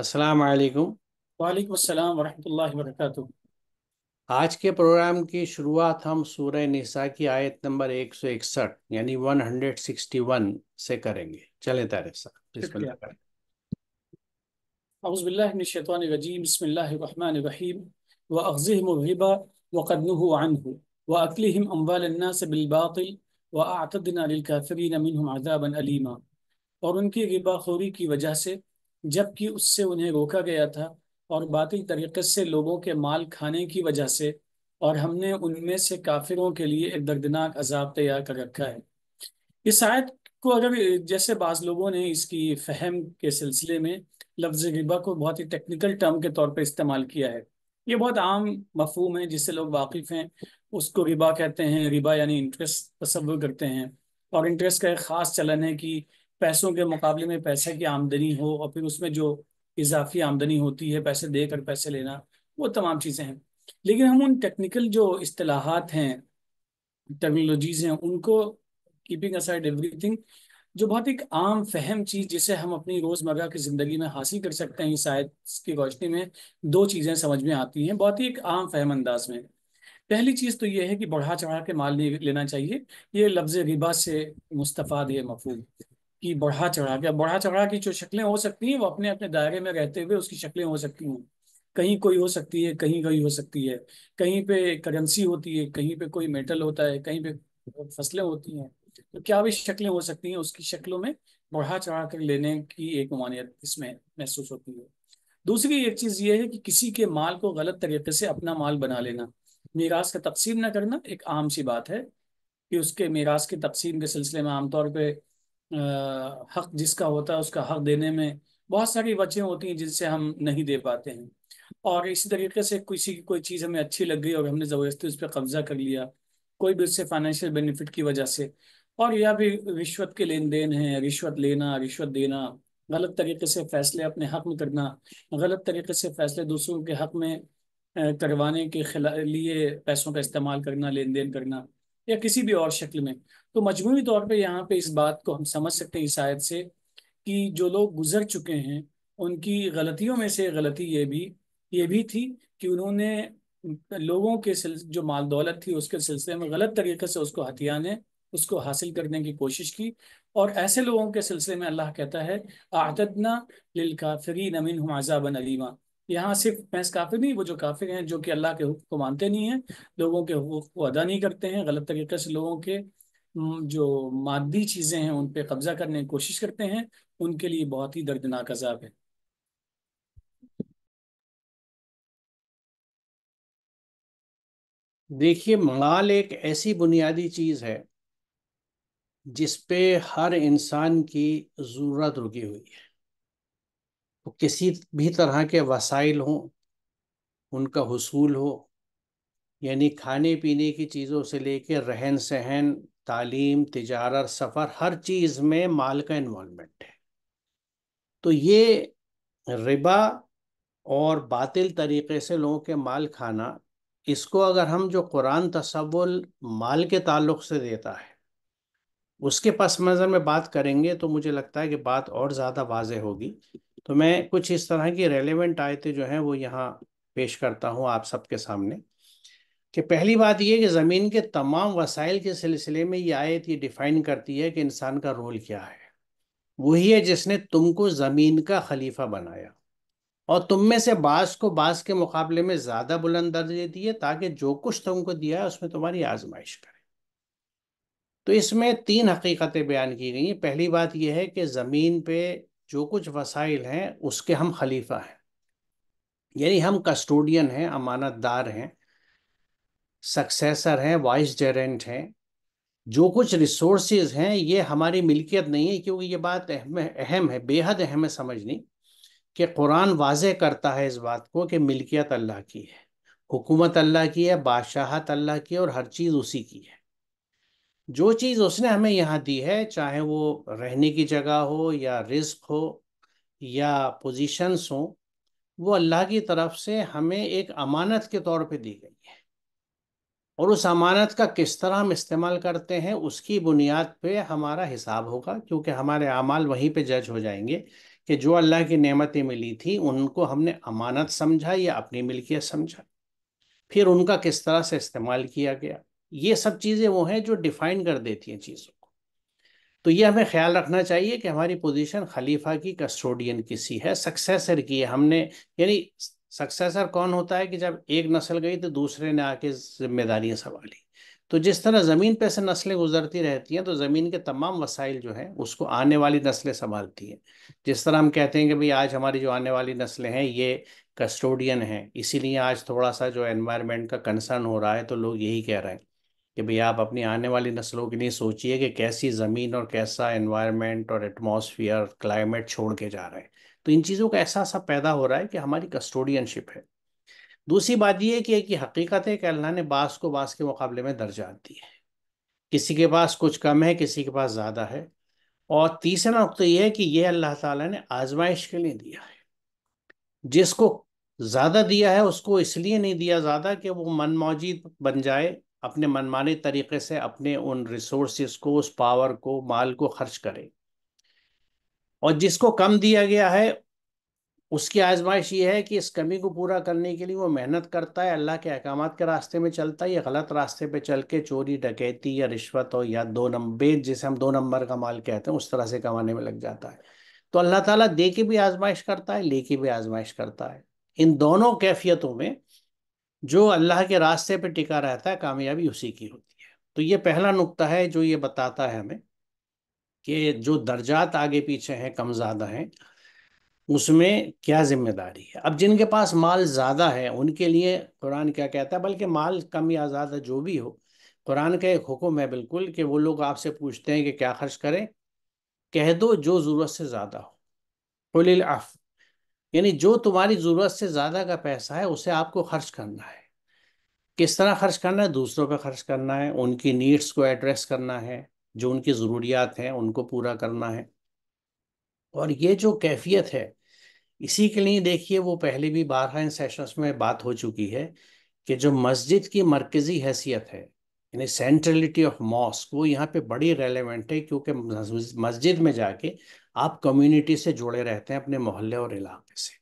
अस्सलाम वालेकुम वालेकुम अस्सलाम वरहमतुल्लाहि वबरकातुह आज के प्रोग्राम की शुरुआत हम सूरह निसा की आयत नंबर 161 यानी 161 से करेंगे चले तारे साहब أعوذ بالله من الشيطان الرجيم بسم الله الرحمن الرحيم وأخذهم الربا وقد نهوا عنه وأكلهم أموال الناس بالباطل وأعتدنا للكافرين منهم عذابا أليما और उनकी रिबाखोरी की वजह से जबकि उससे उन्हें रोका गया था और बातिल तरीक़े से लोगों के माल खाने की वजह से और हमने उनमें से काफिरों के लिए एक दर्दनाक अजाब तैयार कर रखा है इस आयत को अगर जैसे बाज़ लोगों ने इसकी फहम के सिलसिले में लफ्ज़ रिबा को बहुत ही टेक्निकल टर्म के तौर पर इस्तेमाल किया है ये बहुत आम मफहूम है जिससे लोग वाकिफ़ हैं उसको रिबा कहते हैं रिबा यानी इंटरेस्ट तस्वुर करते हैं और इंटरेस्ट का एक ख़ास चलन है कि पैसों के मुकाबले में पैसे की आमदनी हो और फिर उसमें जो इजाफी आमदनी होती है पैसे देकर पैसे लेना वो तमाम चीज़ें हैं लेकिन हम उन टेक्निकल जो असलाहत हैं टेक्नोलॉजीज़ हैं उनको कीपिंग असाइड एवरीथिंग जो बहुत एक आम फहम चीज़ जिसे हम अपनी रोज़मर्रा की ज़िंदगी में हासिल कर सकते हैं इस की रोशनी में दो चीज़ें समझ में आती हैं बहुत ही एक आम फहम अंदाज में पहली चीज़ तो ये है कि बढ़ा चढ़ा के माल लेना चाहिए ये लफ्ज़ रिबा से मुस्तफ़ा है मफहूम की बढ़ा चढ़ा के बढ़ा चढ़ा की जो शक्लें हो सकती हैं वो अपने अपने दायरे में रहते हुए उसकी शक्लें हो सकती हैं कहीं कोई हो सकती है कहीं कोई हो सकती है कहीं पे करेंसी होती है कहीं पे कोई मेटल होता है कहीं पे फसलें होती हैं तो क्या भी शक्लें हो सकती हैं उसकी शक्लों में बढ़ा चढ़ा कर लेने की एक मानियत इसमें महसूस होती है दूसरी एक चीज़ ये है कि किसी के माल को गलत तरीके से अपना माल बना लेना मीरास का तकसीम ना करना एक आम सी बात है कि उसके मीरास की तकसीम के सिलसिले में आमतौर पर हक जिसका होता है उसका हक देने में बहुत सारी वजह होती हैं जिनसे हम नहीं दे पाते हैं और इसी तरीके से किसी की कोई चीज़ हमें अच्छी लग गई और हमने ज़बरदस्ती उस पर कब्जा कर लिया कोई भी उससे फाइनेंशियल बेनिफिट की वजह से और यह भी रिश्वत के लेन देन है रिश्वत लेना रिश्वत देना गलत तरीके से फैसले अपने हक में करना गलत तरीके से फैसले दूसरों के हक में करवाने के लिए पैसों का इस्तेमाल करना लेन देन करना या किसी भी और शक्ल में तो मजमूरी तौर पे यहाँ पे इस बात को हम समझ सकते हैं इस आयत से कि जो लोग गुजर चुके हैं उनकी गलतियों में से गलती ये भी ये भी थी कि उन्होंने लोगों के जो माल दौलत थी उसके सिलसिले में गलत तरीके से उसको हथियाने उसको हासिल करने की कोशिश की और ऐसे लोगों के सिलसिले में अल्लाह कहता है आतदना लिल नमीन हम हमाजाबन अलीमा यहाँ सिर्फ भैंस काफिर नहीं वो जो काफिर हैं जो कि अल्लाह के हुक्म को मानते नहीं हैं लोगों के हुकूक को अदा नहीं करते हैं गलत तरीके से लोगों के जो मादी चीज़ें हैं उन पर कब्जा करने की कोशिश करते हैं उनके लिए बहुत ही दर्दनाक अजाब है देखिए माल एक ऐसी बुनियादी चीज़ है जिस पे हर इंसान की ज़रूरत रुकी हुई है किसी भी तरह के वसाइल हों उनका हसूल हो यानी खाने पीने की चीज़ों से कर रहन सहन तालीम तजारत सफ़र हर चीज़ में माल का इन्वॉलमेंट है तो ये रिबा और बातिल तरीक़े से लोगों के माल खाना इसको अगर हम जो कुरान तसवुल माल के ताल्लुक से देता है उसके पस मंज़र में बात करेंगे तो मुझे लगता है कि बात और ज़्यादा वाज होगी तो मैं कुछ इस तरह की रेलेवेंट आयतें जो हैं वो यहाँ पेश करता हूँ आप सबके सामने कि पहली बात यह कि ज़मीन के तमाम वसाइल के सिलसिले में ये आयत ये डिफ़ाइन करती है कि इंसान का रोल क्या है वही है जिसने तुमको ज़मीन का खलीफा बनाया और तुम में से बास को बास के मुकाबले में ज़्यादा बुलंद दर्जे दिए ताकि जो कुछ तुमको दिया है उसमें तुम्हारी आजमाइश करे तो इसमें तीन हकीकतें बयान की गई हैं पहली बात यह है कि ज़मीन पे जो कुछ वसाइल हैं उसके हम खलीफा हैं यानी हम कस्टोडियन हैं अमानतदार हैं सक्सेसर हैं वाइस जेरेंट हैं जो कुछ रिसोर्स हैं ये हमारी मिल्कियत नहीं है क्योंकि ये बात अहम अहम है बेहद अहम है समझनी कि कुरान वाजे करता है इस बात को कि मिल्कियत अल्लाह की है हुकूमत अल्लाह की है बादशाहत अल्लाह की है और हर चीज़ उसी की है जो चीज़ उसने हमें यहाँ दी है चाहे वो रहने की जगह हो या रिस्क हो या पोजीशंस हो वो अल्लाह की तरफ से हमें एक अमानत के तौर पे दी गई है और उस अमानत का किस तरह हम इस्तेमाल करते हैं उसकी बुनियाद पे हमारा हिसाब होगा क्योंकि हमारे अमाल वहीं पे जज हो जाएंगे कि जो अल्लाह की नेमतें मिली थी उनको हमने अमानत समझा या अपनी मिल्कियत समझा फिर उनका किस तरह से इस्तेमाल किया गया ये सब चीज़ें वो हैं जो डिफाइन कर देती हैं चीज़ों को तो ये हमें ख्याल रखना चाहिए कि हमारी पोजीशन खलीफा की कस्टोडियन की सी है सक्सेसर की है हमने यानी सक्सेसर कौन होता है कि जब एक नस्ल गई तो दूसरे ने आके जिम्मेदारियां संभाली तो जिस तरह ज़मीन पे से नस्लें गुजरती रहती हैं तो ज़मीन के तमाम वसाइल जो हैं उसको आने वाली नस्लें संभालती हैं जिस तरह हम कहते हैं कि भाई आज हमारी जो आने वाली नस्लें हैं ये कस्टोडियन हैं इसीलिए आज थोड़ा सा जो एनवायरनमेंट का कंसर्न हो रहा है तो लोग यही कह रहे हैं कि भाई आप अपनी आने वाली नस्लों के लिए सोचिए कि कैसी ज़मीन और कैसा इन्वायरमेंट और एटमोसफियर क्लाइमेट छोड़ के जा रहे हैं तो इन चीज़ों का ऐसा सब पैदा हो रहा है कि हमारी कस्टोडियनशिप है दूसरी बात यह है कि एक हकीकत है कि अल्लाह ने बास को बास के मुकाबले में दर्जा दी है किसी के पास कुछ कम है किसी के पास ज़्यादा है और तीसरा नुकता यह है कि यह अल्लाह ताला ने आजमाइश के लिए दिया है जिसको ज़्यादा दिया है उसको इसलिए नहीं दिया ज़्यादा कि वो मन मौजूद बन जाए अपने मनमाने तरीके से अपने उन रिसोर्सेस को उस पावर को माल को खर्च करे और जिसको कम दिया गया है उसकी आजमाइश ये है कि इस कमी को पूरा करने के लिए वो मेहनत करता है अल्लाह के अहकाम के रास्ते में चलता है या गलत रास्ते पे चल के चोरी डकैती या रिश्वत हो या दो नंबर जिसे हम दो नंबर का माल कहते हैं उस तरह से कमाने में लग जाता है तो अल्लाह ताला दे के भी आजमाइश करता है लेके भी आजमाइश करता है इन दोनों कैफियतों में जो अल्लाह के रास्ते पे टिका रहता है कामयाबी उसी की होती है तो ये पहला नुक्ता है जो ये बताता है हमें कि जो दर्जात आगे पीछे हैं कम ज़्यादा हैं उसमें क्या जिम्मेदारी है अब जिनके पास माल ज़्यादा है उनके लिए कुरान क्या कहता है बल्कि माल कम या ज़्यादा जो भी हो कुरान का एक हुक्म है बिल्कुल कि वो लोग आपसे पूछते हैं कि क्या खर्च करें कह दो जो ज़रूरत से ज़्यादा हो खुल अफ यानी जो तुम्हारी ज़रूरत से ज़्यादा का पैसा है उसे आपको खर्च करना है किस तरह खर्च करना है दूसरों पर खर्च करना है उनकी नीड्स को एड्रेस करना है जो उनकी ज़रूरियात हैं उनको पूरा करना है और ये जो कैफियत है इसी के लिए देखिए वो पहले भी बारह इन सेशंस में बात हो चुकी है कि जो मस्जिद की मरकज़ी हैसियत है यानी सेंट्रलिटी ऑफ मॉस्क वो यहाँ पे बड़ी रेलिवेंट है क्योंकि मस्जिद में जाके आप कम्युनिटी से जुड़े रहते हैं अपने मोहल्ले और इलाके से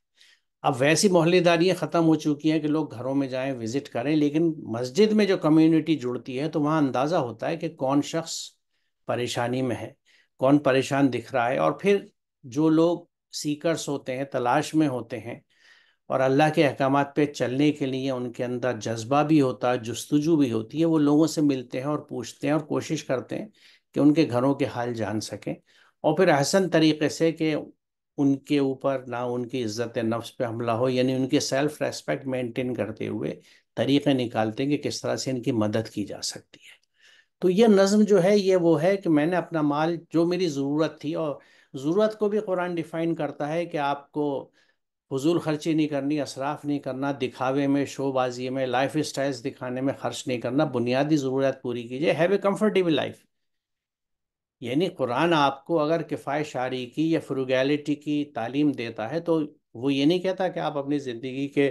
अब वैसी मोहल्लेदारियाँ ख़त्म हो चुकी हैं कि लोग घरों में जाएं विज़िट करें लेकिन मस्जिद में जो कम्युनिटी जुड़ती है तो वहाँ अंदाज़ा होता है कि कौन शख्स परेशानी में है कौन परेशान दिख रहा है और फिर जो लोग सीकर्स होते हैं तलाश में होते हैं और अल्लाह के अहकाम पे चलने के लिए उनके अंदर जज्बा भी होता है जस्तजू भी होती है वो लोगों से मिलते हैं और पूछते हैं और कोशिश करते हैं कि उनके घरों के हाल जान सकें और फिर अहसन तरीके से कि उनके ऊपर ना उनकी इज्जत नफ्स पे हमला हो यानी उनके सेल्फ रेस्पेक्ट मेंटेन करते हुए तरीक़े निकालते हैं कि किस तरह से इनकी मदद की जा सकती है तो ये नज़म जो है ये वो है कि मैंने अपना माल जो मेरी ज़रूरत थी और ज़रूरत को भी कुरान डिफ़ाइन करता है कि आपको फजूल खर्ची नहीं करनी असराफ नहीं करना दिखावे में शोबाजी में लाइफ स्टाइल्स दिखाने में खर्च नहीं करना बुनियादी ज़रूरत पूरी कीजिए हैव ए कम्फर्टेबल लाइफ यानी कुरान आपको अगर किफ़ायत शारी की या फ्रुगैलिटी की तालीम देता है तो वो ये नहीं कहता कि आप अपनी ज़िंदगी के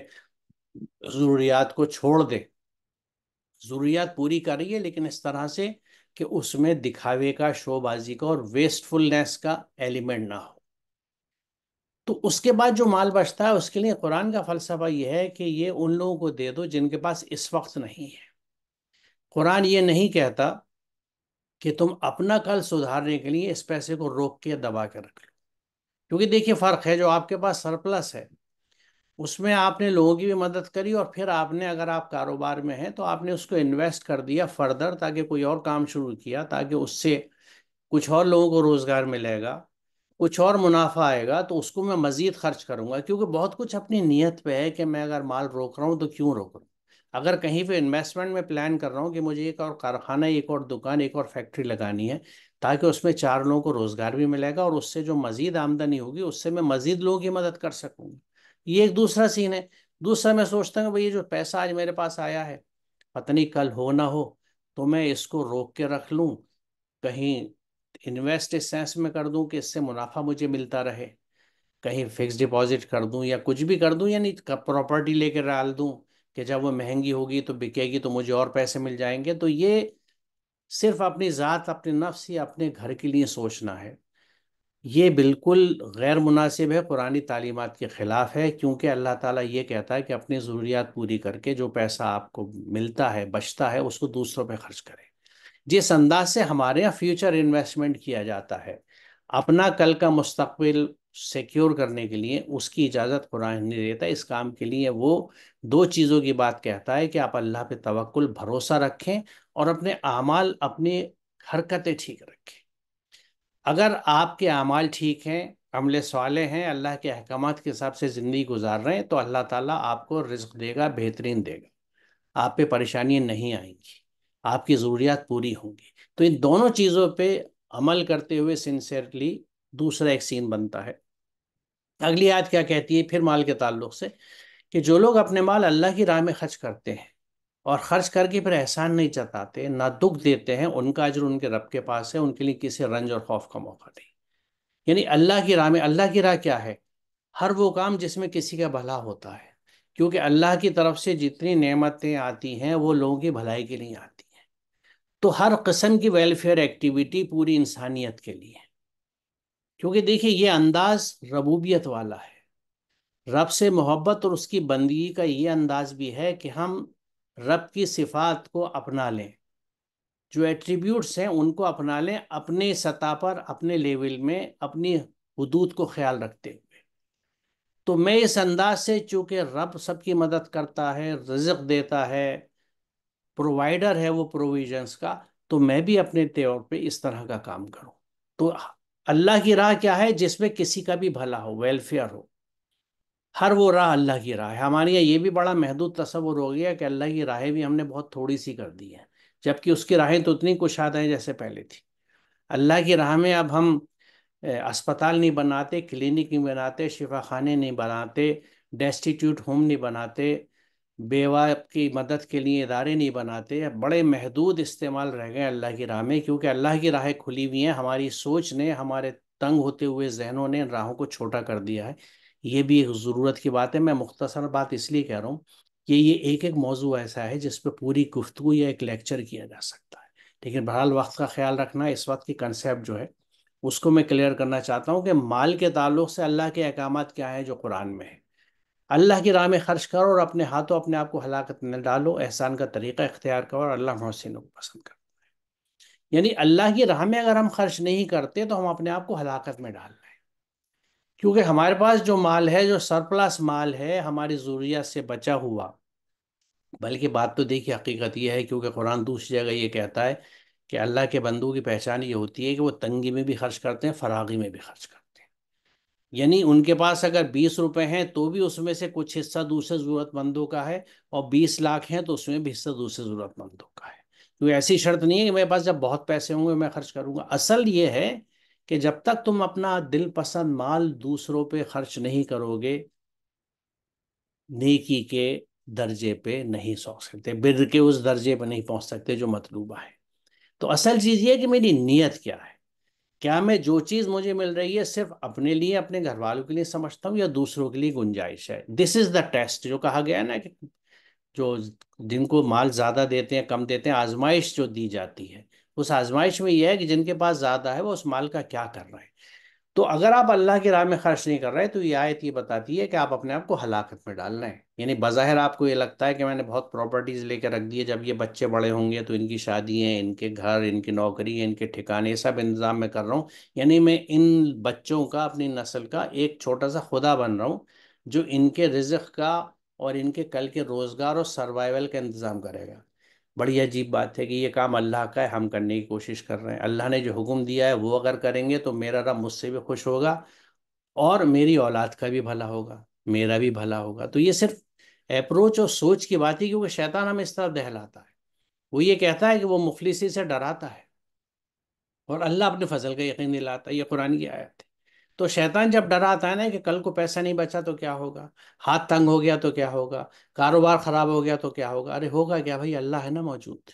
ज़रूरियात को छोड़ दें ज़रूरियात पूरी करिए लेकिन इस तरह से कि उसमें दिखावे का शोबाजी का और वेस्टफुलनेस का एलिमेंट ना हो तो उसके बाद जो माल बचता है उसके लिए कुरान का फ़लसफ़ा यह है कि ये उन लोगों को दे दो जिनके पास इस वक्त नहीं है कुरान ये नहीं कहता कि तुम अपना कल सुधारने के लिए इस पैसे को रोक के दबा के रख लो क्योंकि देखिए फ़र्क है जो आपके पास सरप्लस है उसमें आपने लोगों की भी मदद करी और फिर आपने अगर आप कारोबार में हैं तो आपने उसको इन्वेस्ट कर दिया फर्दर ताकि कोई और काम शुरू किया ताकि उससे कुछ और लोगों को रोज़गार मिलेगा कुछ और मुनाफा आएगा तो उसको मैं मज़ीद खर्च करूँगा क्योंकि बहुत कुछ अपनी नीयत पे है कि मैं अगर माल रोक रहा हूँ तो क्यों रोक रहा हूँ अगर कहीं पे इन्वेस्टमेंट में प्लान कर रहा हूँ कि मुझे एक और कारखाना एक और दुकान एक और फैक्ट्री लगानी है ताकि उसमें चार लोगों को रोज़गार भी मिलेगा और उससे जो मज़ीद आमदनी होगी उससे मैं मज़ीद लोगों की मदद कर सकूँगी ये एक दूसरा सीन है दूसरा मैं सोचता हूँ भाई ये जो पैसा आज मेरे पास आया है पता नहीं कल हो ना हो तो मैं इसको रोक के रख लूँ कहीं इन्वेस्ट इस सेंस में कर दूँ कि इससे मुनाफा मुझे मिलता रहे कहीं फिक्स डिपॉजिट कर दूँ या कुछ भी कर दूँ या नहीं प्रॉपर्टी लेकर डाल दूँ कि जब वो महंगी होगी तो बिकेगी तो मुझे और पैसे मिल जाएंगे तो ये सिर्फ अपनी ज़ात अपने नफ्स या अपने घर के लिए सोचना है ये बिल्कुल गैर मुनासिब है पुरानी तालीमत के ख़िलाफ़ है क्योंकि अल्लाह ताला ये कहता है कि अपनी ज़रूरियात पूरी करके जो पैसा आपको मिलता है बचता है उसको दूसरों पे खर्च करें जिस अंदाज से हमारे यहाँ फ्यूचर इन्वेस्टमेंट किया जाता है अपना कल का मुस्तबिल सिक्योर करने के लिए उसकी इजाज़त कुरान नहीं देता इस काम के लिए वो दो चीज़ों की बात कहता है कि आप अल्लाह पे तवक्ल भरोसा रखें और अपने अमाल अपनी हरकतें ठीक रखें अगर आपके अमाल ठीक हैं अमले सवाले हैं अल्लाह के अहकाम के हिसाब से ज़िंदगी गुजार रहे हैं तो अल्लाह ताला आपको रिस्क देगा बेहतरीन देगा आप पे परेशानियाँ नहीं आएंगी आपकी ज़रूरियात पूरी होंगी तो इन दोनों चीज़ों पर अमल करते हुए सिंसेरली दूसरा एक सीन बनता है अगली आयत क्या कहती है फिर माल के ताल्लुक से कि जो लोग अपने माल अल्लाह की राह में खर्च करते हैं और ख़र्च करके फिर एहसान नहीं जताते ना दुख देते हैं उनका अजर उनके रब के पास है उनके लिए किसी रंज और खौफ का मौका नहीं यानी अल्लाह की राह में अल्लाह की राह क्या है हर वो काम जिसमें किसी का भला होता है क्योंकि अल्लाह की तरफ से जितनी नेमतें आती हैं वो लोगों की भलाई के लिए आती हैं तो हर कस्म की वेलफेयर एक्टिविटी पूरी इंसानियत के लिए है क्योंकि देखिए ये अंदाज रबूबियत वाला है रब से मोहब्बत और उसकी बंदगी का ये अंदाज भी है कि हम रब की सिफात को अपना लें जो एट्रीब्यूट्स हैं उनको अपना लें अपने सतह पर अपने लेवल में अपनी हदूद को ख्याल रखते हुए तो मैं इस अंदाज से चूँकि रब सबकी मदद करता है रज़क देता है प्रोवाइडर है वो प्रोविजंस का तो मैं भी अपने तौर पे इस तरह का काम करूँ तो अल्लाह की राह क्या है जिसमें किसी का भी भला हो वेलफेयर हो हर वो राह अल्लाह की राह है हमारे यहाँ ये भी बड़ा महदूद तस्वुर हो गया कि अल्लाह की राहें भी हमने बहुत थोड़ी सी कर दी है जबकि उसकी राहें तो उतनी कुशाद हैं जैसे पहले थी अल्लाह की राह में अब हम अस्पताल नहीं बनाते क्लिनिक नहीं बनाते शिफा खाने नहीं बनाते डेस्टिट्यूट होम नहीं बनाते बेवा की मदद के लिए इदारे नहीं बनाते बड़े महदूद इस्तेमाल रह गए अल्लाह की राह में क्योंकि अल्लाह की राहें खुली हुई हैं हमारी सोच ने हमारे तंग होते हुए जहनों ने राहों को छोटा कर दिया है ये भी एक ज़रूरत की बात है मैं मुख्तसर बात इसलिए कह रहा हूँ कि ये एक एक मौजू ऐसा है जिस पर पूरी गुफ्तु या एक लेक्चर किया जा सकता है लेकिन बहरहाल वक्त का ख्याल रखना इस वक्त की कंसेप्ट जो है उसको मैं क्लियर करना चाहता हूँ कि माल के ताल्लुक से अल्लाह के अहकाम क्या हैं जो कुरान में है अल्लाह की राह में खर्च करो और अपने हाथों अपने आप को हलाकत न डालो एहसान का तरीका इख्तियार करो और अल्लाह मोहसिनों को पसंद करता है यानी अल्लाह की राह में अगर हम खर्च नहीं करते तो हम अपने आप को हलाकत में डाल रहे हैं क्योंकि हमारे पास जो माल है जो सरप्लस माल है हमारी जरूरिया से बचा हुआ बल्कि बात तो देखिए हकीकत यह है क्योंकि कुरान दूसरी जगह ये कहता है कि अल्लाह के बंदू की पहचान ये होती है कि वो तंगी में भी खर्च करते हैं फरागी में भी खर्च करते हैं यानी उनके पास अगर बीस रुपए हैं तो भी उसमें से कुछ हिस्सा दूसरे जरूरतमंदों का है और बीस लाख हैं तो उसमें भी हिस्सा दूसरे जरूरतमंदों का है तो ऐसी शर्त नहीं है कि मेरे पास जब बहुत पैसे होंगे मैं खर्च करूंगा असल ये है कि जब तक तुम अपना दिल पसंद माल दूसरों पे खर्च नहीं करोगे नेकी के दर्जे पे नहीं सौंप सकते बिर के उस दर्जे पे नहीं पहुंच सकते जो मतलूबा है तो असल चीज़ ये है कि मेरी नीयत क्या है क्या मैं जो चीज़ मुझे मिल रही है सिर्फ अपने लिए अपने घर वालों के लिए समझता हूँ या दूसरों के लिए गुंजाइश है दिस इज़ द टेस्ट जो कहा गया है ना कि जो जिनको माल ज़्यादा देते हैं कम देते हैं आजमाइश जो दी जाती है उस आजमाइश में यह है कि जिनके पास ज़्यादा है वो उस माल का क्या कर रहे हैं तो अगर आप अल्लाह की राह में खर्च नहीं कर रहे तो ये आयत ये बताती है कि आप अपने आप को हलाकत में डाल रहे हैं यानी बाहर आपको ये लगता है कि मैंने बहुत प्रॉपर्टीज़ लेकर रख दी है जब ये बच्चे बड़े होंगे तो इनकी शादी है इनके घर इनकी नौकरी है इनके ठिकाने सब इंतज़ाम में कर रहा हूँ यानी मैं इन बच्चों का अपनी नस्ल का एक छोटा सा खुदा बन रहा हूँ जो इनके रिज़ का और इनके कल के रोज़गार और सर्वाइवल का इंतज़ाम करेगा बड़ी अजीब बात है कि ये काम अल्लाह का है हम करने की कोशिश कर रहे हैं अल्लाह ने जो हुक्म दिया है वो अगर करेंगे तो मेरा रब मुझसे भी खुश होगा और मेरी औलाद का भी भला होगा मेरा भी भला होगा तो ये सिर्फ अप्रोच और सोच की बात है क्योंकि शैतान हमें इस तरह दहलाता है वो ये कहता है कि वो मुफलिसी से डराता है और अल्लाह अपने फसल का यकीन दिलाता है ये कुरान की आयत है तो शैतान जब डर आता है ना कि कल को पैसा नहीं बचा तो क्या होगा हाथ तंग हो गया तो क्या होगा कारोबार खराब हो गया तो क्या होगा अरे होगा क्या भाई अल्लाह है ना मौजूद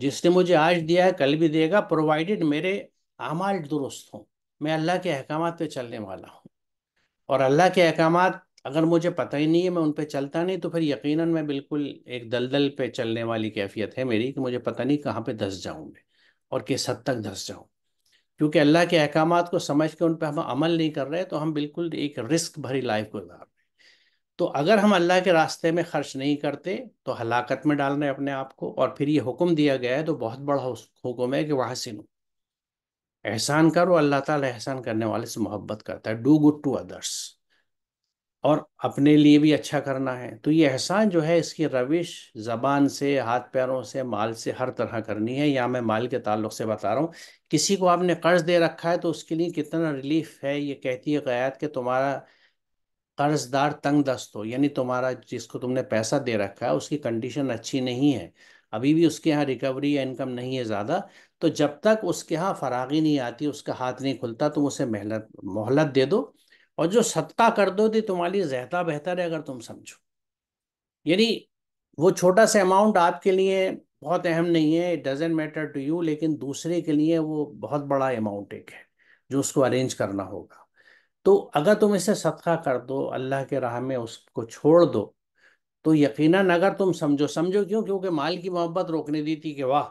जिसने मुझे आज दिया है कल भी देगा प्रोवाइडेड मेरे अमाल दुरुस्त हों मैं अल्लाह के अहकाम पे चलने वाला हूँ और अल्लाह के अहकाम अगर मुझे पता ही नहीं है मैं उन पर चलता नहीं तो फिर यकीन मैं बिल्कुल एक दलदल पर चलने वाली कैफियत है मेरी कि मुझे पता नहीं कहाँ पर धस जाऊँ मैं और किस हद तक धस जाऊँ क्योंकि अल्लाह के अहकाम को समझ के उन पर हम अमल नहीं कर रहे तो हम बिल्कुल एक रिस्क भरी लाइफ गुजार रहे तो अगर हम अल्लाह के रास्ते में खर्च नहीं करते तो हलाकत में डाल रहे हैं अपने आप को और फिर ये हुक्म दिया गया है तो बहुत बड़ा हुक्म है कि वहां से नो एहसान करो अल्लाह तहसान एहसान करने वाले से मोहब्बत करता है डू गुड टू अदर्स और अपने लिए भी अच्छा करना है तो ये एहसान जो है इसकी रविश ज़बान से हाथ पैरों से माल से हर तरह करनी है या मैं माल के ताल्लुक से बता रहा हूँ किसी को आपने कर्ज़ दे रखा है तो उसके लिए कितना रिलीफ है ये कहती है क़यात कि तुम्हारा कर्जदार तंग दस्त हो यानी तुम्हारा जिसको तुमने पैसा दे रखा है उसकी कंडीशन अच्छी नहीं है अभी भी उसके यहाँ रिकवरी या इनकम नहीं है ज़्यादा तो जब तक उसके यहाँ फरागी नहीं आती उसका हाथ नहीं खुलता तुम उसे मेहनत मोहलत दे दो और जो सदका कर दो तो तुम्हारे लिए ज़्यादा बेहतर है अगर तुम समझो यानी वो छोटा सा अमाउंट आपके लिए बहुत अहम नहीं है it doesn't matter to you लेकिन दूसरे के लिए वो बहुत बड़ा अमाउंट एक है जो उसको अरेंज करना होगा तो अगर तुम इसे सदका कर दो अल्लाह के राह में उसको छोड़ दो तो यकीनन अगर तुम समझो समझो क्यों क्योंकि माल की मोहब्बत रोकने दी थी कि वाह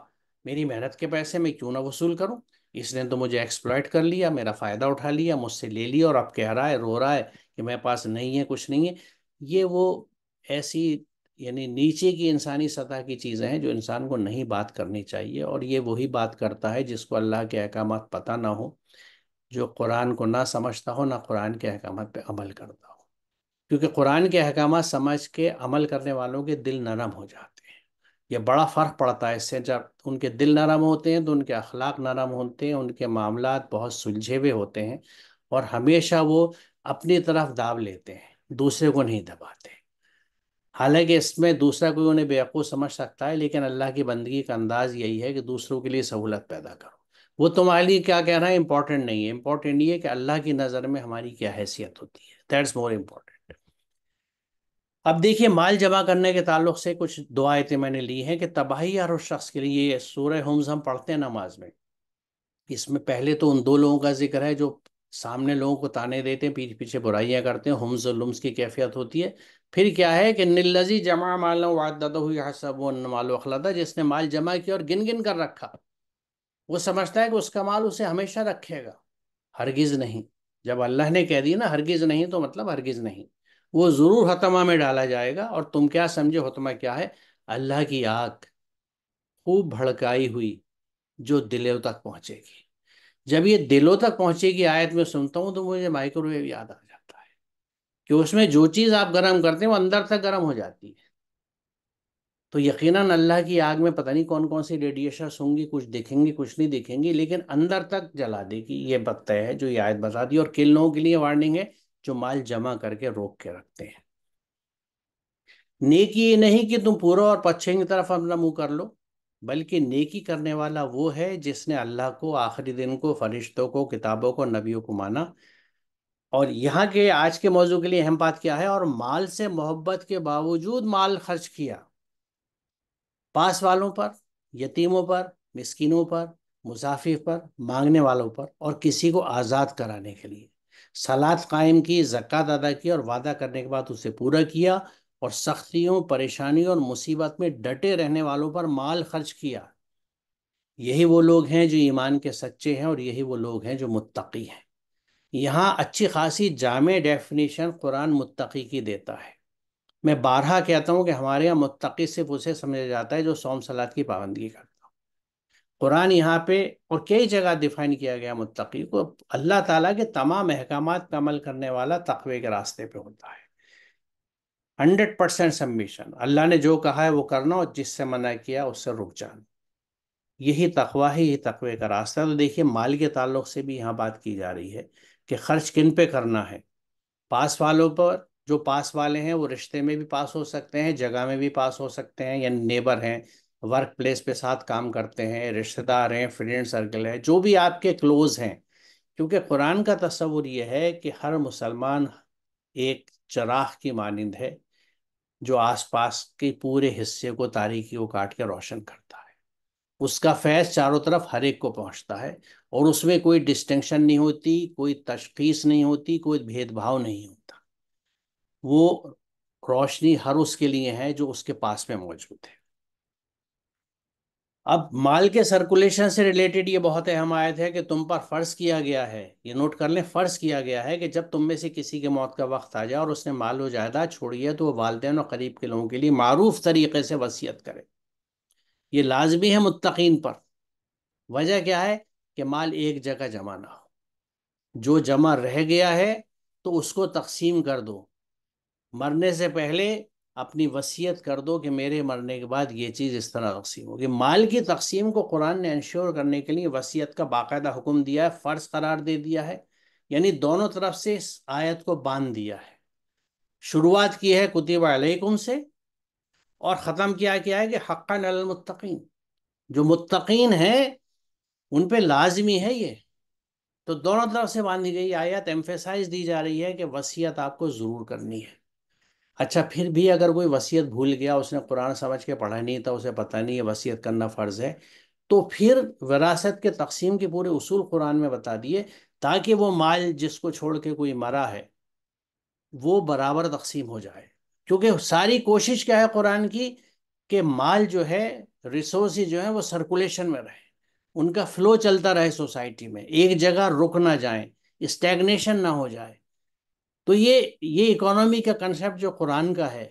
मेरी मेहनत के पैसे मैं क्यों ना वसूल करूं इसने तो मुझे एक्सप्लॉयट कर लिया मेरा फ़ायदा उठा लिया मुझसे ले लिया और अब कह रहा है रो रहा है कि मेरे पास नहीं है कुछ नहीं है ये वो ऐसी यानी नीचे की इंसानी सतह की चीज़ें हैं जो इंसान को नहीं बात करनी चाहिए और ये वही बात करता है जिसको अल्लाह के अहकाम पता ना हो जो कुरान को ना समझता हो ना कुरान के अहकाम पे अमल करता हो क्योंकि कुरान के अहकाम समझ के अमल करने वालों के दिल नरम हो जाते ये बड़ा फ़र्क पड़ता है इससे जब उनके दिल नरम होते हैं तो उनके अखलाक नरम होते हैं उनके मामला बहुत सुलझे हुए होते हैं और हमेशा वो अपनी तरफ दाब लेते हैं दूसरे को नहीं दबाते हालांकि इसमें दूसरा कोई उन्हें बेवकूफ़ समझ सकता है लेकिन अल्लाह की बंदगी का अंदाज़ यही है कि दूसरों के लिए सहूलत पैदा करो वो तुम्हारे लिए क्या कह रहा है इंपॉर्टेंट नहीं है इंपॉर्टेंट ये कि अल्लाह की नज़र में हमारी क्या हैसियत होती है दैट्स मोर इम्पॉर्टेंट अब देखिए माल जमा करने के ताल्लुक से कुछ दो मैंने ली हैं कि तबाही हर उस शख्स के लिए सूर्य होम्स हम पढ़ते हैं नमाज में इसमें पहले तो उन दो लोगों का जिक्र है जो सामने लोगों को ताने देते हैं पीछे पीछे बुराइयां करते हैं हुम्स और लुम्स की कैफियत होती है फिर क्या है कि नीलजी जमा माल वादा हुई हसब माल था जिसने माल जमा किया और गिन गिन कर रखा वो समझता है कि उसका माल उसे हमेशा रखेगा हरगिज़ नहीं जब अल्लाह ने कह दिया ना हरगिज़ नहीं तो मतलब हरगिज़ नहीं वो ज़रूर हतमा में डाला जाएगा और तुम क्या समझो हतमा क्या है अल्लाह की आग खूब भड़काई हुई जो दिलों तक पहुंचेगी जब ये दिलों तक पहुंचेगी आयत में सुनता हूँ तो मुझे माइक्रोवेव याद आ जाता है कि उसमें जो चीज़ आप गर्म करते हैं वो अंदर तक गर्म हो जाती है तो यकीनन अल्लाह की आग में पता नहीं कौन कौन सी रेडिएशन होंगी कुछ दिखेंगी कुछ नहीं दिखेंगी लेकिन अंदर तक जला देगी ये बत है जो ये आयत बता दी और किन लोगों के लिए वार्निंग है जो माल जमा करके रोक के रखते हैं नेकी ये नहीं कि तुम पूरा और पश्चिम की तरफ अपना मुंह कर लो बल्कि नेकी करने वाला वो है जिसने अल्लाह को आखिरी दिन को फरिश्तों को किताबों को नबियों को माना और यहाँ के आज के मौजू के लिए अहम बात क्या है और माल से मोहब्बत के बावजूद माल खर्च किया पास वालों पर यतीमों पर मस्किनों पर मुसाफिर पर मांगने वालों पर और किसी को आज़ाद कराने के लिए सलाद कायम की ज़क़़त अदा की और वादा करने के बाद उसे पूरा किया और सख्तियों परेशानियों और मुसीबत में डटे रहने वालों पर माल खर्च किया यही वो लोग हैं जो ईमान के सच्चे हैं और यही वो लोग हैं जो मुत्तकी हैं यहाँ अच्छी खासी जाम डेफिनेशन कुरान मुत्तकी की देता है मैं बारहा कहता हूँ कि हमारे यहाँ मुत्तकी सिर्फ उसे समझा जाता है जो सोम सलाद की पाबंदगी करता कुरान यहाँ पे और कई जगह डिफाइन किया गया मुतकी को अल्लाह ताला के तमाम अहकाम का अमल करने वाला तकवे के रास्ते पे होता है हंड्रेड परसेंट सबमिशन अल्लाह ने जो कहा है वो करना और जिससे मना किया उससे रुक जाना यही तकवा ही तकवे का रास्ता तो देखिए माल के ताल्लुक से भी यहाँ बात की जा रही है कि खर्च किन पे करना है पास वालों पर जो पास वाले हैं वो रिश्ते में भी पास हो सकते हैं जगह में भी पास हो सकते हैं या नेबर हैं वर्क प्लेस पे साथ काम करते हैं रिश्तेदार हैं फ्रेंड सर्कल है जो भी आपके क्लोज हैं क्योंकि कुरान का तस्वुर यह है कि हर मुसलमान एक चराह की मानंद है जो आसपास के पूरे हिस्से को तारीखी को काट के रोशन करता है उसका फैज चारों तरफ हर एक को पहुंचता है और उसमें कोई डिस्टिंक्शन नहीं होती कोई तशखीस नहीं होती कोई भेदभाव नहीं होता वो रोशनी हर उसके लिए है जो उसके पास में मौजूद है अब माल के सर्कुलेशन से रिलेटेड ये बहुत अहम आयत है कि तुम पर फ़र्ज़ किया गया है ये नोट कर लें फ़र्ज़ किया गया है कि जब तुम में से किसी के मौत का वक्त आ जाए और उसने माल व जायदाद छोड़ी है तो वह वालदे और करीब के लोगों के लिए मरूफ तरीके से वसीयत करे ये लाजमी है मुतकीन पर वजह क्या है कि माल एक जगह जमा ना हो जो जमा रह गया है तो उसको तकसीम कर दो मरने से पहले अपनी वसीयत कर दो कि मेरे मरने के बाद ये चीज़ इस तरह तकसीम होगी माल की तकसीम को कुरान ने इंश्योर करने के लिए वसीयत का बाकायदा हुक्म दिया है फ़र्ज करार दे दिया है यानी दोनों तरफ से इस आयत को बांध दिया है शुरुआत की है कुतब अलैकुम से और ख़त्म किया क्या है कि हक़न अलमुत्तकीन जो मुत्तकीन हैं उन पर लाजमी है ये तो दोनों तरफ से बांधी गई आयत एम्फेसाइज दी जा रही है कि वसीयत आपको ज़रूर करनी है अच्छा फिर भी अगर कोई वसीयत भूल गया उसने कुरान समझ के पढ़ा नहीं था तो उसे पता नहीं है वसीयत करना फ़र्ज़ है तो फिर विरासत के तकसीम के पूरे उसूल कुरान में बता दिए ताकि वो माल जिसको छोड़ के कोई मरा है वो बराबर तकसीम हो जाए क्योंकि सारी कोशिश क्या है कुरान की कि माल जो है रिसोर्स जो है वो सर्कुलेशन में रहे उनका फ्लो चलता रहे सोसाइटी में एक जगह रुक ना जाए स्टेगनेशन ना हो जाए तो ये ये इकोनॉमी का कंसेप्ट जो कुरान का है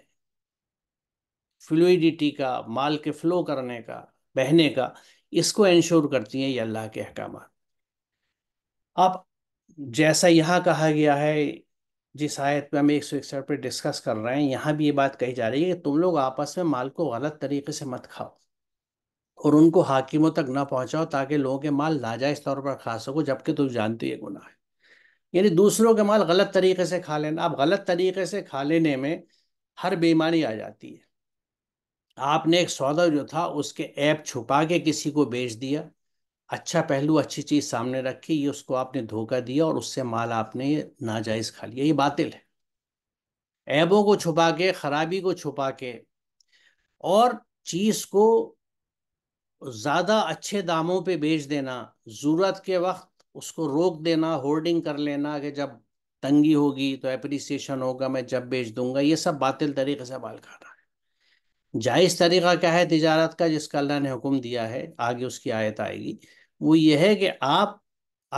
फ्लूडिटी का माल के फ्लो करने का बहने का इसको इंश्योर करती हैं ये अल्लाह के अहकाम अब जैसा यहाँ कहा गया है जिस आयत पे हम एक सौ इकसठ पर डिस्कस कर रहे हैं यहाँ भी ये बात कही जा रही है कि तुम लोग आपस में माल को गलत तरीके से मत खाओ और उनको हाकिमों तक ना पहुँचाओ ताकि लोगों के माल लाजायज तौर पर खा सको जबकि तुम जानते ये गुनाह है यानी दूसरों के माल गलत तरीके से खा लेना आप गलत तरीके से खा लेने में हर बेईमानी आ जाती है आपने एक सौदा जो था उसके ऐप छुपा के किसी को बेच दिया अच्छा पहलू अच्छी चीज़ सामने रखी ये उसको आपने धोखा दिया और उससे माल आपने नाजायज़ खा लिया ये बातिल है ऐबों को छुपा के ख़राबी को छुपा के और चीज़ को ज़्यादा अच्छे दामों पे बेच देना ज़रूरत के वक्त उसको रोक देना होर्डिंग कर लेना कि जब तंगी होगी तो एप्रिसिएशन होगा मैं जब बेच दूंगा ये सब बातिल तरीके से बाल खाना है जायज़ तरीका क्या है तिजारत का जिसका अल्लाह ने हुक्म दिया है आगे उसकी आयत आएगी वो ये है कि आप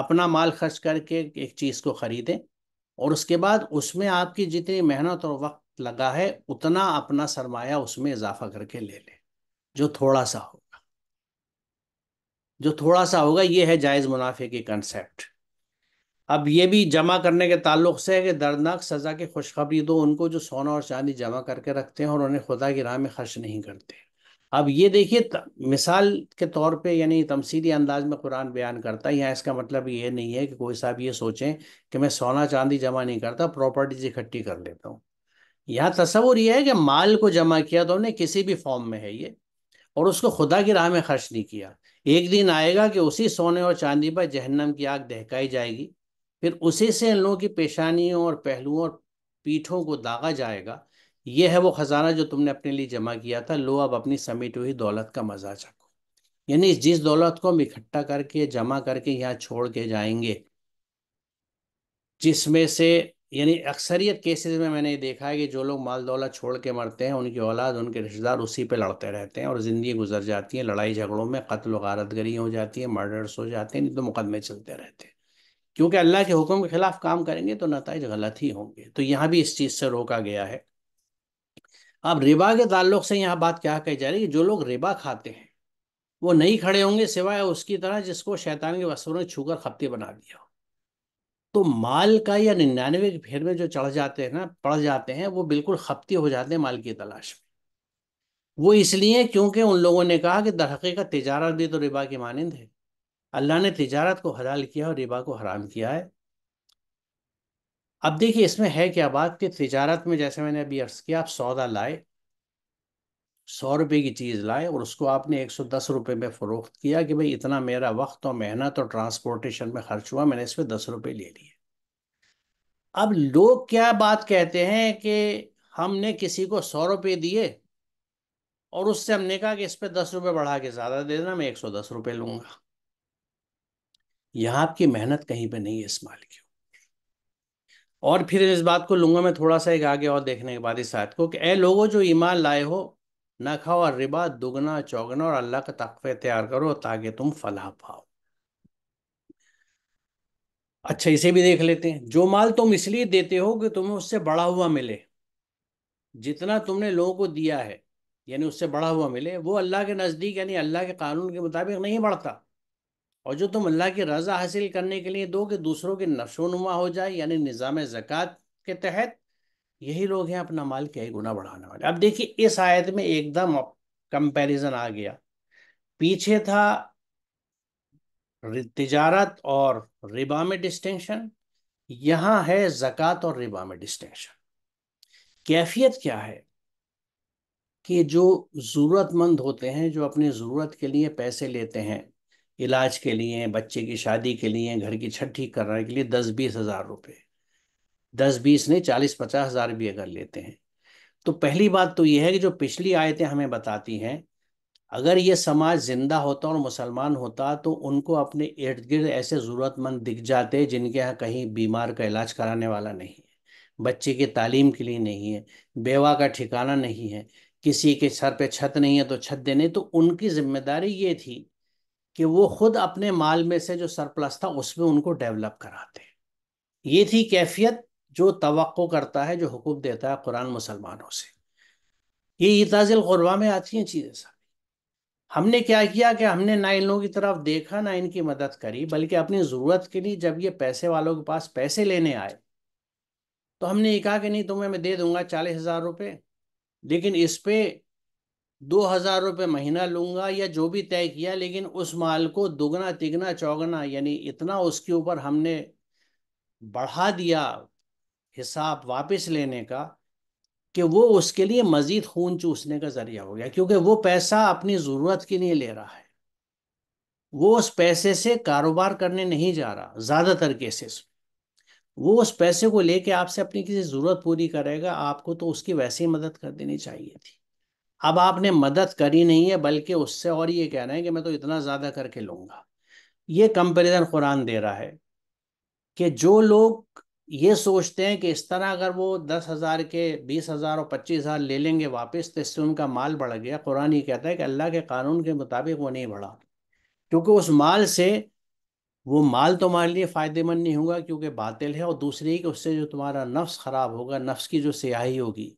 अपना माल खर्च करके एक चीज़ को ख़रीदें और उसके बाद उसमें आपकी जितनी मेहनत और वक्त लगा है उतना अपना सरमाया उसमें इजाफा करके ले लें जो थोड़ा सा हो जो थोड़ा सा होगा ये है जायज़ मुनाफे की कंसेप्ट अब ये भी जमा करने के ताल्लुक से है कि दर्दनाक सज़ा की खुशखबरी दो उनको जो सोना और चांदी जमा करके रखते हैं और उन्हें खुदा की राह में खर्च नहीं करते अब ये देखिए मिसाल के तौर पे यानी तमसीली अंदाज में कुरान बयान करता है यहाँ इसका मतलब ये नहीं है कि कोई साहब ये सोचें कि मैं सोना चांदी जमा नहीं करता प्रॉपर्टीज इकट्ठी कर लेता हूँ यहाँ तस्वुर यह है कि माल को जमा किया तो उन्हें किसी भी फॉर्म में है ये और उसको खुदा की राह में खर्च नहीं किया एक दिन आएगा कि उसी सोने और चांदी पर जहन्नम की आग दहकाई जाएगी फिर उसी से इन लोगों की पेशानियों और पहलुओं और पीठों को दागा जाएगा यह है वो खजाना जो तुमने अपने लिए जमा किया था लो अब अपनी समेट हुई दौलत का मजा चखो यानी जिस दौलत को हम इकट्ठा करके जमा करके यहाँ छोड़ के जाएंगे जिसमें से यानी अक्सरियत केसेस में मैंने देखा है कि जो लोग माल दौलत छोड़ के मरते हैं उनकी औलाद उनके रिश्तेदार उसी पे लड़ते रहते हैं और ज़िंदगी गुजर जाती है लड़ाई झगड़ों में कत्ल वारत गरी हो जाती है मर्डर्स हो जाते हैं नहीं तो मुकदमे चलते रहते हैं क्योंकि अल्लाह के हुक्म के ख़िलाफ़ काम करेंगे तो नतज गलत ही होंगे तो यहाँ भी इस चीज़ से रोका गया है अब रिबा के ताल्लुक से यहाँ बात क्या कही जा रही है कि जो लोग रिबा खाते हैं वो नहीं खड़े होंगे सिवाय उसकी तरह जिसको शैतान के वसूल ने छूकर खपती बना दिया हो तो माल का या निन्यानवे के फेर में जो चढ़ जाते हैं ना पड़ जाते हैं वो बिल्कुल खपती हो जाते हैं माल की तलाश में वो इसलिए क्योंकि उन लोगों ने कहा कि दरहके का तजारत भी तो रिबा की मानंद है अल्लाह ने तजारत को हलाल किया और रिबा को हराम किया है अब देखिए इसमें है क्या बात कि तजारत में जैसे मैंने अभी अर्ज किया आप सौदा लाए सौ रुपए की चीज़ लाए और उसको आपने एक सौ दस रुपये में फ़रोख्त किया कि भाई इतना मेरा वक्त और मेहनत और ट्रांसपोर्टेशन में खर्च हुआ मैंने इसमें दस रुपये ले लिए अब लोग क्या बात कहते हैं कि हमने किसी को सौ रुपये दिए और उससे हमने कहा कि इस पर दस रुपये बढ़ा के ज़्यादा दे देना मैं एक सौ दस रुपये लूँगा यहां आपकी मेहनत कहीं पर नहीं है इस माल की और फिर इस बात को लूँगा मैं थोड़ा सा एक आगे और देखने के बाद इस शायद को कि ए लोगों जो ईमान लाए हो खाओ और रिबा दुगना चौगना और अल्लाह का तकफे तैयार करो ताकि तुम फलाह पाओ अच्छा इसे भी देख लेते हैं जो माल तुम इसलिए देते हो कि तुम्हें उससे बड़ा हुआ मिले जितना तुमने लोगों को दिया है यानी उससे बड़ा हुआ मिले वो अल्लाह के नज़दीक यानी अल्लाह के कानून के मुताबिक नहीं बढ़ता और जो तुम अल्लाह की रज़ा हासिल करने के लिए दो कि दूसरों के नशोनुमा हो जाए यानी निज़ाम ज़क़़त के तहत यही लोग हैं अपना माल कई गुना बढ़ाने वाले अब देखिए इस आयत में एकदम कंपैरिजन आ गया पीछे था तजारत और रिबा में डिस्टिंक्शन यहाँ है जक़ात और रिबा में डिस्टिंक्शन कैफियत क्या है कि जो ज़रूरतमंद होते हैं जो अपनी ज़रूरत के लिए पैसे लेते हैं इलाज के लिए बच्चे की शादी के लिए घर की छठ ठीक करने के लिए दस बीस हज़ार रुपये दस बीस नहीं चालीस पचास हजार भी अगर लेते हैं तो पहली बात तो यह है कि जो पिछली आयतें हमें बताती हैं अगर ये समाज जिंदा होता और मुसलमान होता तो उनको अपने इर्द गिर्द ऐसे ज़रूरतमंद दिख जाते जिनके यहाँ कहीं बीमार का इलाज कराने वाला नहीं है बच्चे की तालीम के लिए नहीं है बेवा का ठिकाना नहीं है किसी के सर पे छत नहीं है तो छत देने तो उनकी जिम्मेदारी ये थी कि वो खुद अपने माल में से जो सरप्लस था उसमें उनको डेवलप कराते ये थी कैफियत जो तो करता है जो हुक्म देता है कुरान मुसलमानों से ये इताजिल गुरबा में आती हैं चीज़ें सारी हमने क्या किया कि हमने ना इन लोगों की तरफ देखा ना इनकी मदद करी बल्कि अपनी ज़रूरत के लिए जब ये पैसे वालों के पास पैसे लेने आए तो हमने ये कहा कि नहीं तुम्हें मैं दे दूंगा चालीस हज़ार रुपये लेकिन इस पर दो हज़ार रुपये महीना लूँगा या जो भी तय किया लेकिन उस माल को दुगना तिगना चौगना यानी इतना उसके ऊपर हमने बढ़ा दिया हिसाब वापस लेने का कि वो उसके लिए मज़ीद खून चूसने का ज़रिया हो गया क्योंकि वो पैसा अपनी ज़रूरत के लिए ले रहा है वो उस पैसे से कारोबार करने नहीं जा रहा ज़्यादातर केसेस वो उस पैसे को लेके आपसे अपनी किसी ज़रूरत पूरी करेगा आपको तो उसकी वैसे ही मदद कर देनी चाहिए थी अब आपने मदद करी नहीं है बल्कि उससे और ये कह रहे हैं कि मैं तो इतना ज़्यादा करके लूँगा ये कंपेरिजन कुरान दे रहा है कि जो लोग ये सोचते हैं कि इस तरह अगर वो दस हज़ार के बीस हज़ार और पच्चीस हज़ार ले लेंगे वापस तो इससे उनका माल बढ़ गया कुरान ही कहता है कि अल्लाह के कानून के मुताबिक वो नहीं बढ़ा क्योंकि उस माल से वो माल तुम्हारे लिए फ़ायदेमंद नहीं होगा क्योंकि बातिल है और दूसरी कि उससे जो तुम्हारा नफ्स ख़राब होगा नफ्स की जो स्याही होगी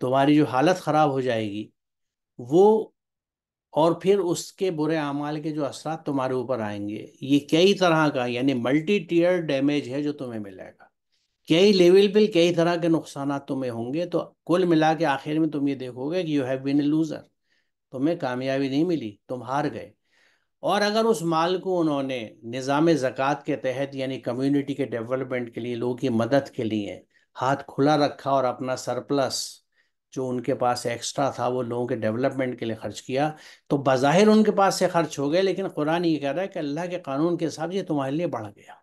तुम्हारी जो हालत ख़राब हो जाएगी वो और फिर उसके बुरे अमाल के जो असरा तुम्हारे ऊपर आएंगे ये कई तरह का यानी मल्टी टीयर डैमेज है जो तुम्हें मिलेगा कई लेवल पर कई तरह के नुकसान तुम्हें होंगे तो कुल मिला के आखिर में तुम ये देखोगे कि you have been a loser तुम्हें कामयाबी नहीं मिली तुम हार गए और अगर उस माल को उन्होंने निज़ाम ज़क़़त के तहत यानी कम्युनिटी के डेवलपमेंट के लिए लोगों की मदद के लिए हाथ खुला रखा और अपना सरप्लस जो उनके पास एक्स्ट्रा था वो लोगों के डेवलपमेंट के लिए खर्च किया तो बाहिर उनके पास से खर्च हो गए लेकिन कुरान ये कह रहा है कि अल्लाह के कानून के हिसाब ये तुम्हारे लिए बढ़ गया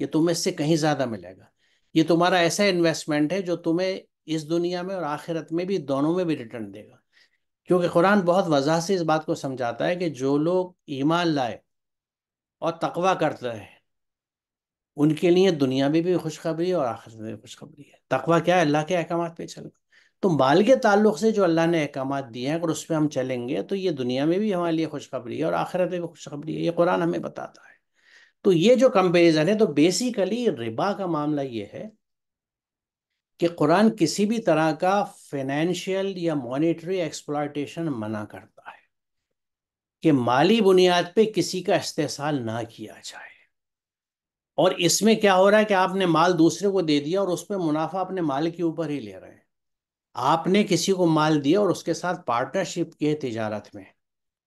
ये तुम्हें इससे कहीं ज़्यादा मिलेगा ये तुम्हारा ऐसा इन्वेस्टमेंट है जो तुम्हें इस दुनिया में और आखिरत में भी दोनों में भी रिटर्न देगा क्योंकि कुरान बहुत वजह से इस बात को समझाता है कि जो लोग ईमान लाए और तकवा करते रहे उनके लिए दुनिया में भी, खुशखबरी है और आखिरत में भी खुशखबरी है तकवा क्या है अल्लाह के अहकाम पे चलना तो माल के ताल्लुक से जो अल्लाह ने अहकाम दिए हैं अगर उस पर हम चलेंगे तो ये दुनिया में भी हमारे लिए खुशखबरी है और आखिरत में भी खुशखबरी है ये कुरान हमें बताता है तो ये जो कंपेरिजन है तो बेसिकली रिबा का मामला ये है कि कुरान किसी भी तरह का फाइनेंशियल या मॉनेटरी एक्सप्लाइटेशन मना करता है कि माली बुनियाद पे किसी का इस्तेसाल ना किया जाए और इसमें क्या हो रहा है कि आपने माल दूसरे को दे दिया और उस पर मुनाफा अपने माल के ऊपर ही ले रहे हैं आपने किसी को माल दिया और उसके साथ पार्टनरशिप किए तजारत तिजारत में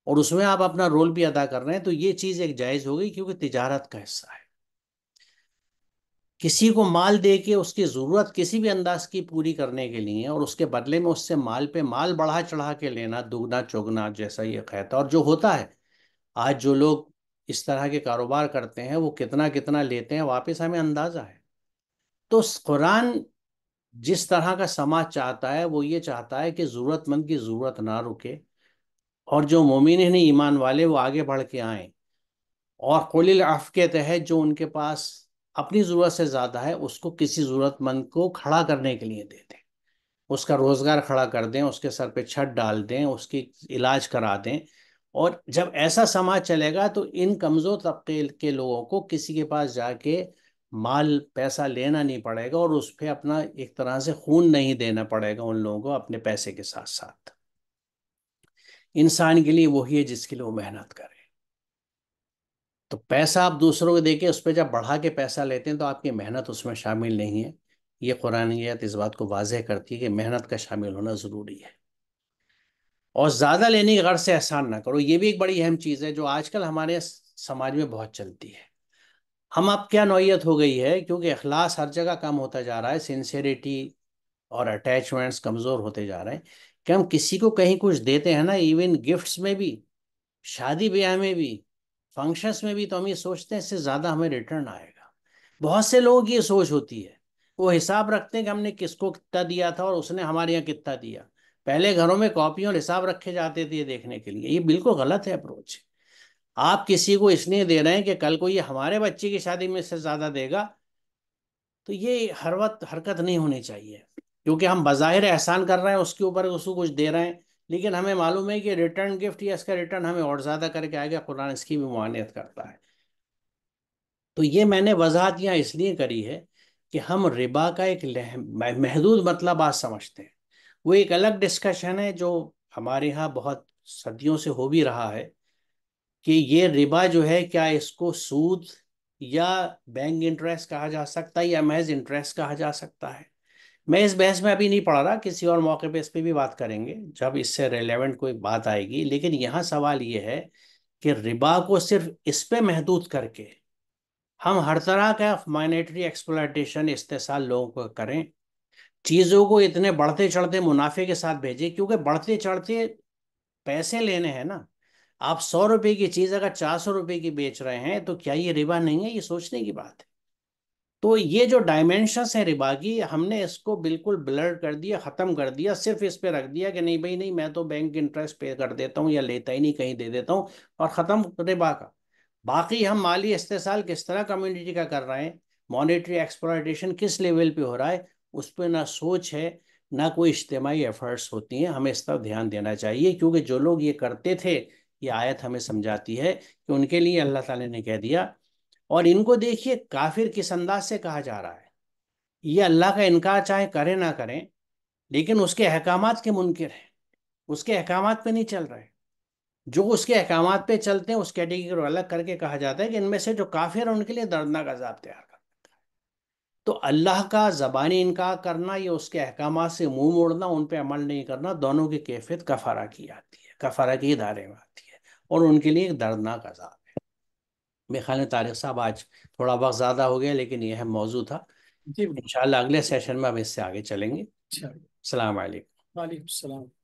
और उसमें आप अपना रोल भी अदा कर रहे हैं तो ये चीज़ एक जायज़ हो गई क्योंकि तिजारत का हिस्सा है किसी को माल दे के उसकी ज़रूरत किसी भी अंदाज की पूरी करने के लिए और उसके बदले में उससे माल पे माल बढ़ा चढ़ा के लेना दुगना चौगना जैसा ये कहता और जो होता है आज जो लोग इस तरह के कारोबार करते हैं वो कितना कितना लेते हैं वापस हमें अंदाज़ा है तो कुरान जिस तरह का समाज चाहता है वो ये चाहता है कि ज़रूरतमंद की ज़रूरत ना रुके और जो मोमिन हैं ईमान वाले वो आगे बढ़ के आएँ और कुलिल अफ़ के तहत जो उनके पास अपनी ज़रूरत से ज़्यादा है उसको किसी ज़रूरतमंद को खड़ा करने के लिए दे दें उसका रोज़गार खड़ा कर दें उसके सर पे छत डाल दें उसकी इलाज करा दें और जब ऐसा समाज चलेगा तो इन कमज़ोर तबके के लोगों को किसी के पास जाके माल पैसा लेना नहीं पड़ेगा और उस पर अपना एक तरह से खून नहीं देना पड़ेगा उन लोगों को अपने पैसे के साथ साथ इंसान के लिए वही है जिसके लिए वो मेहनत करे तो पैसा आप दूसरों को देके उस पर जब बढ़ा के पैसा लेते हैं तो आपकी मेहनत उसमें शामिल नहीं है ये कुरान इस बात को वाजह करती है कि मेहनत का शामिल होना ज़रूरी है और ज़्यादा लेने की गर्ज से एहसान ना करो ये भी एक बड़ी अहम चीज़ है जो आजकल हमारे समाज में बहुत चलती है हम आप क्या नौीयत हो गई है क्योंकि अखलास हर जगह कम होता जा रहा है सिंसेरिटी और अटैचमेंट्स कमज़ोर होते जा रहे हैं कि हम किसी को कहीं कुछ देते हैं ना इवन गिफ्ट्स में भी शादी ब्याह में भी फंक्शंस में भी तो हम ये सोचते हैं इससे ज़्यादा हमें रिटर्न आएगा बहुत से लोगों की ये सोच होती है वो हिसाब रखते हैं कि हमने किसको कितना दिया था और उसने हमारे यहाँ कितना दिया पहले घरों में कॉपियों और हिसाब रखे जाते थे ये देखने के लिए ये बिल्कुल गलत है अप्रोच आप किसी को इसलिए दे रहे हैं कि कल को ये हमारे बच्चे की शादी में इससे ज़्यादा देगा तो ये हर वक्त हरकत नहीं होनी चाहिए क्योंकि हम बाहिर एहसान कर रहे हैं उसके ऊपर उसको कुछ दे रहे हैं लेकिन हमें मालूम है कि रिटर्न गिफ्ट या इसका रिटर्न हमें और ज़्यादा करके आएगा कुरान इसकी भी मानियत करता है तो ये मैंने वजाहत यहाँ इसलिए करी है कि हम रिबा का एक महदूद मतलब आज समझते हैं वो एक अलग डिस्कशन है जो हमारे यहाँ बहुत सदियों से हो भी रहा है कि ये रिबा जो है क्या इसको सूद या बैंक इंटरेस्ट कहा जा सकता है या महज इंटरेस्ट कहा जा सकता है मैं इस बहस में अभी नहीं पढ़ रहा किसी और मौके पे इस पर भी बात करेंगे जब इससे रेलेवेंट कोई बात आएगी लेकिन यहाँ सवाल ये है कि रिबा को सिर्फ इस पर महदूद करके हम हर तरह का माइनेटरी एक्सप्लाइटेशन इस्तेसाल लोगों को करें चीज़ों को इतने बढ़ते चढ़ते मुनाफे के साथ भेजें क्योंकि बढ़ते चढ़ते पैसे लेने हैं ना आप सौ रुपये की चीज़ अगर चार सौ रुपये की बेच रहे हैं तो क्या ये रिबा नहीं है ये सोचने की बात है तो ये जो डायमेंशंस हैं रिबागी हमने इसको बिल्कुल ब्लर कर दिया ख़त्म कर दिया सिर्फ इस पे रख दिया कि नहीं भाई नहीं मैं तो बैंक इंटरेस्ट पे कर देता हूँ या लेता ही नहीं कहीं दे देता हूँ और ख़त्म रिबा का बाकी हम माली इस्तेसाल किस तरह कम्युनिटी का कर रहे हैं मॉनिटरी एक्सप्लाइटेशन किस लेवल पर हो रहा है उस पर ना सोच है ना कोई इज्तमाही एफर्ट्स होती हैं हमें इस तरफ ध्यान देना चाहिए क्योंकि जो लोग ये करते थे ये आयत हमें समझाती है कि उनके लिए अल्लाह ताली ने कह दिया और इनको देखिए काफिर किस अंदाज से कहा जा रहा है ये अल्लाह का इनकार चाहे करें ना करें लेकिन उसके अहकाम के मुनकर हैं उसके अहकाम पे नहीं चल रहे जो उसके अहकाम पे चलते हैं उस कैटेगरी को अलग करके कहा जाता है कि इनमें से जो काफिर उनके लिए दर्दनाक अजाब तैयार कर तो अल्लाह का ज़बानी इनकार करना या उसके अहकाम से मुंह मोड़ना उन पर अमल नहीं करना दोनों की कैफियत कफारा की आती है कफारा के दायरे में आती है और उनके लिए एक दर्दनाक अजाब मेरे ख्याल तारिक साहब आज थोड़ा वक्त ज़्यादा हो गया लेकिन यह मौजू था इन अगले सेशन में हम इससे आगे चलेंगे अलैक्म अच्छा। वालेकुम